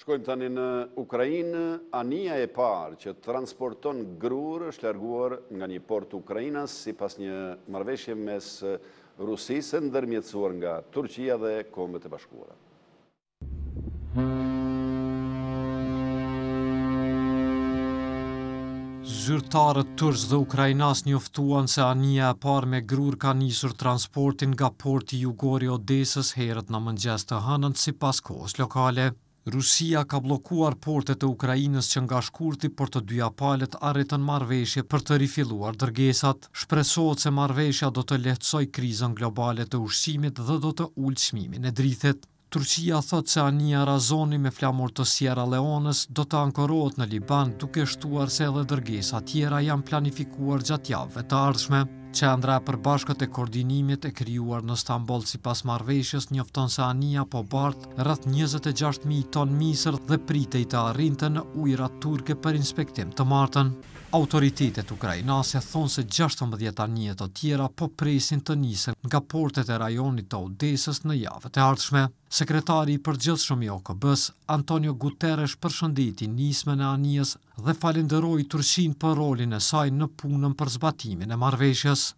Shkojmë tani në Ukrajinë, anija e parë që transporton grurë është larguar nga një port Ukrajinas si pas një marveshje mes Rusisë ndërmjetësuar nga Turqia dhe Kombët e Bashkuara. Zyrtarët tërës dhe Ukrajinas njoftuan se anija e parë me grur ka njësur transportin nga porti jugori Odesës herët në mëngjes të hënën si pas kohës lokale. Rusia ka blokuar portet e Ukrajinës që nga shkurti për të dyja palet arritën marveshje për të rifiluar dërgesat. Shpresohet se marveshja do të lehtësoj krizën globale të ushqimit dhe do të ullë qmimin e drithet. Turqia thot se anija razoni me flamur të Sierra Leones do të ankorot në Liban duke shtuar se edhe dërgesa tjera janë planifikuar gjatë javëve të ardhshme. Qendra e përbashkët e koordinimit e krijuar në Stamboll sipas marrëveshjes njofton se anija po bart rreth 26000 ton misër dhe pritej të arrinte në ujërat turke për inspektim të martën. Autoritetet ukrainase thonë se 16 anije të tjera po presin të njësën nga portet e rajonit të Odesës në javët e ardhshme. Sekretari i përgjithë shumë i OKB-s, Antonio Guterres për shënditi njësme në anijës dhe falenderoj të rëshin për rolin e saj në punën për zbatimin e marveshjes.